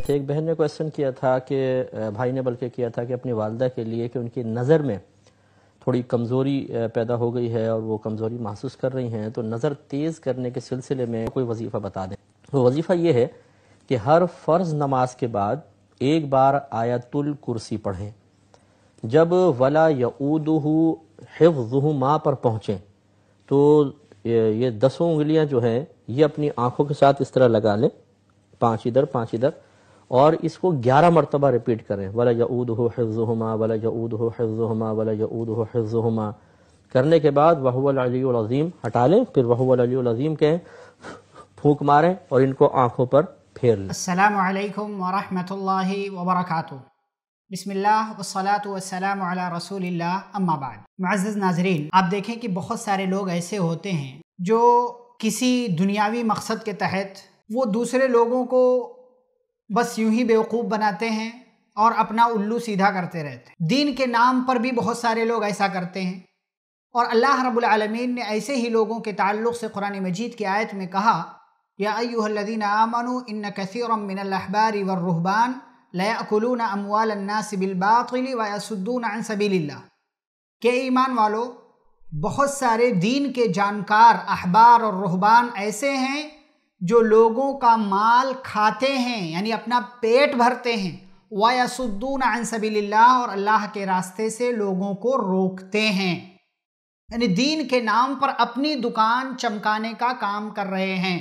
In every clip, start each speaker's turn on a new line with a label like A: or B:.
A: थे एक बहन ने क्वेश्चन किया था कि भाई ने बल्कि किया था कि अपनी वालदा के लिए कि उनकी नज़र में थोड़ी कमज़ोरी पैदा हो गई है और वो कमज़ोरी महसूस कर रही हैं तो नज़र तेज़ करने के सिलसिले में कोई वजीफ़ा बता दें वो तो वजीफ़ा ये है कि हर फ़र्ज़ नमाज के बाद एक बार आयतुल कुर्सी पढ़ें जब वला यऊदहू हिफ माँ पर पहुँचें तो ये, ये दसों उंगलियाँ जो हैं ये अपनी आँखों के साथ इस तरह लगा लें पाँच इधर पाँच इधर और इसको ग्यारह मरतबा रिपीट करें वला यऊद हो हफ्जुमा वला यऊद हो हफ्जुमा वला यऊद हो हफ्जुमा करने के बाद वहुअलअलीज़ीम हटा लें फिर वहुअलअलीज़ीम कहें फूक मारें और इनको आंखों पर फेर लें
B: असलकम वरहमल वबरक बसमिल्लाम रसूल अम्माबाद मज़ नाजरीन आप देखें कि बहुत सारे लोग ऐसे होते हैं जो किसी दुनियावी मकसद के तहत वो दूसरे लोगों को बस यूं ही बेवकूफ़ बनाते हैं और अपना उल्लू सीधा करते रहते हैं दीन के नाम पर भी बहुत सारे लोग ऐसा करते हैं और अल्लाह रब्बुल रबालमीन ने ऐसे ही लोगों के ताल्लुक़ से कुरान मजीद की आयत में कहा या अयुहदीन आमनु इन कसीरमिनबारी वर्रुहबान लयाकुलून अमवालन्नासिबिलबातिल वसुद्दून सबील्ला के ईमान वालों बहुत सारे दीन के जानकार अहबार और रुहबान ऐसे हैं जो लोगों का माल खाते हैं यानी अपना पेट भरते हैं व यसुद्दून और अल्लाह के रास्ते से लोगों को रोकते हैं यानी दीन के नाम पर अपनी दुकान चमकाने का काम कर रहे हैं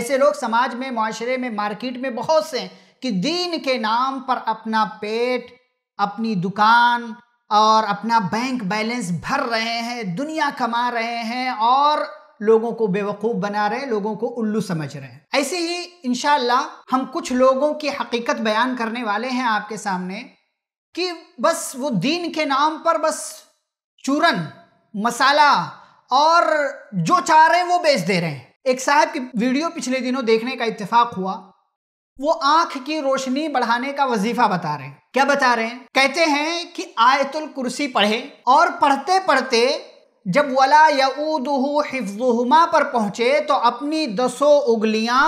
B: ऐसे लोग समाज में माशरे में मार्केट में बहुत से हैं कि दीन के नाम पर अपना पेट अपनी दुकान और अपना बैंक बैलेंस भर रहे हैं दुनिया कमा रहे हैं और लोगों को बेवकूफ़ बना रहे हैं लोगों को उल्लू समझ रहे हैं ऐसे ही इनशाला हम कुछ लोगों की हकीकत बयान करने वाले हैं आपके सामने कि बस वो दीन के नाम पर बस चूरन मसाला और जो चाह रहे हैं वो बेच दे रहे हैं एक साहब की वीडियो पिछले दिनों देखने का इत्तेफाक हुआ वो आंख की रोशनी बढ़ाने का वजीफा बता रहे हैं क्या बता रहे हैं कहते हैं कि आयतुल कुर्सी पढ़े और पढ़ते पढ़ते जब वला यऊदहू हिफ्जुहमा पर पहुंचे तो अपनी दसों उंगलियां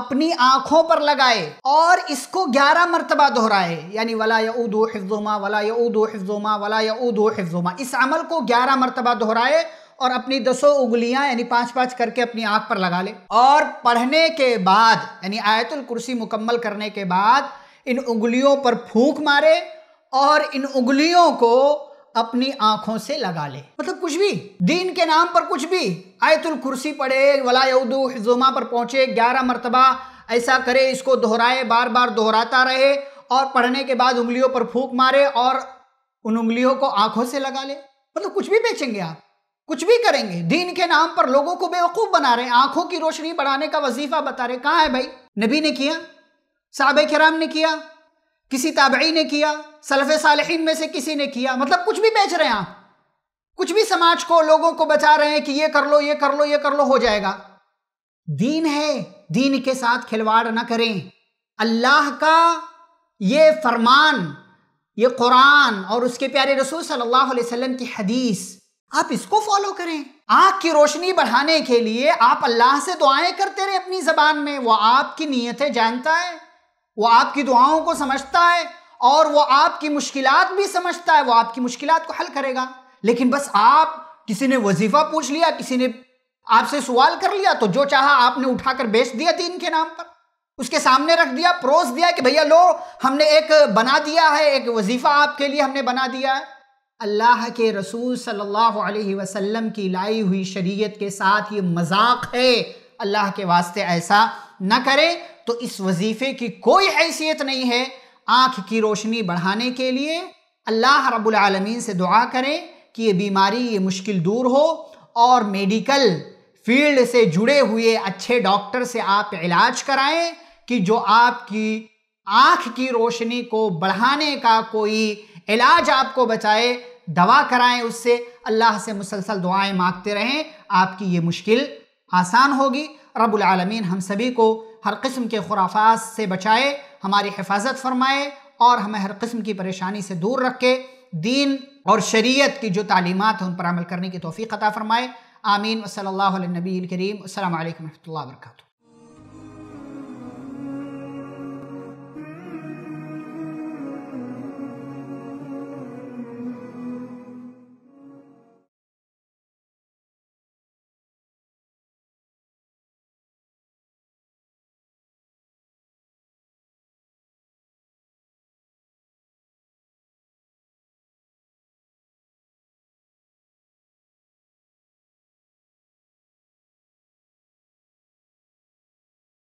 B: अपनी आंखों पर लगाए और इसको ग्यारह मरतबा दोहराए यानी वला यऊदू हिफ़्ज़ुहुमा वला यऊदू हिफ़्ज़ुहुमा वला यऊदू हिफ़्ज़ुहुमा इस अमल को ग्यारह मरतबा दोहराए और अपनी दसों उंगलियां यानी पाँच पाँच करके अपनी आँख पर लगा ले और पढ़ने के बाद यानी आयतुल कुर्सी मुकम्मल करने के बाद इन उंगलियों पर फूंक मारे और इन उंगलियों को अपनी आंखों से लगा ले मतलब कुछ भी दीन के नाम पर कुछ भी आयतुल कुर्सी पढ़े वलायदू हिजुमा पर पहुंचे ग्यारह मरतबा ऐसा करे इसको दोहराए बार बार दोहराता रहे और पढ़ने के बाद उंगलियों पर फूक मारे और उन उंगलियों को आंखों से लगा ले मतलब कुछ भी बेचेंगे आप कुछ भी करेंगे दीन के नाम पर लोगों को बेवकूफ़ बना रहे आंखों की रोशनी बढ़ाने का वजीफा बता रहे कहाँ है भाई नबी ने किया साहब कराम ने किया किसी ताबई ने किया सलफ़ सालहीन में से किसी ने किया मतलब कुछ भी बेच रहे हैं आप कुछ भी समाज को लोगों को बचा रहे हैं कि ये कर लो ये कर लो ये कर लो हो जाएगा दीन है दीन के साथ खिलवाड़ ना करें अल्लाह का ये फरमान ये कुरान और उसके प्यारे रसूल सल्लल्लाहु अलैहि वसल्लम की हदीस आप इसको फॉलो करें आँख की रोशनी बढ़ाने के लिए आप अल्लाह से दुआएं करते रहे अपनी जबान में वो आपकी नीयतें जानता है वो आपकी दुआओं को समझता है और वो आपकी मुश्किलात भी समझता है वो आपकी मुश्किलात को हल करेगा लेकिन बस आप किसी ने वजीफा पूछ लिया किसी ने आपसे सवाल कर लिया तो जो चाहा आपने उठाकर बेच दिया दीन के नाम पर उसके सामने रख दिया परोस दिया कि भैया लो हमने एक बना दिया है एक वजीफ़ा आपके लिए हमने बना दिया है अल्लाह के रसूल सल्लल्लाहु अलैहि वसल्लम की लाई हुई शरीयत के साथ ये मजाक है अल्लाह के वास्ते ऐसा न करे तो इस वजीफे की कोई हैसियत नहीं है आँख की रोशनी बढ़ाने के लिए अल्लाह रब्बुल आलमीन से दुआ करें कि ये बीमारी ये मुश्किल दूर हो और मेडिकल फील्ड से जुड़े हुए अच्छे डॉक्टर से आप इलाज कराएं कि जो आपकी आँख की रोशनी को बढ़ाने का कोई इलाज आपको बचाए दवा कराएं उससे अल्लाह से मुसलसल दुआएं मांगते रहें आपकी ये मुश्किल आसान होगी रबालमीन हम सभी को हर किस्म के खुराफात से बचाए हमारी हिफाजत फरमाए और हमें हर किस्म की परेशानी से दूर रखे दीन और शरीयत की जो तालीमत हैं उन पर अमल करने की तोफ़ी अता फ़रमाए आमीन वसल नबी करीम असल वरहमल वर्का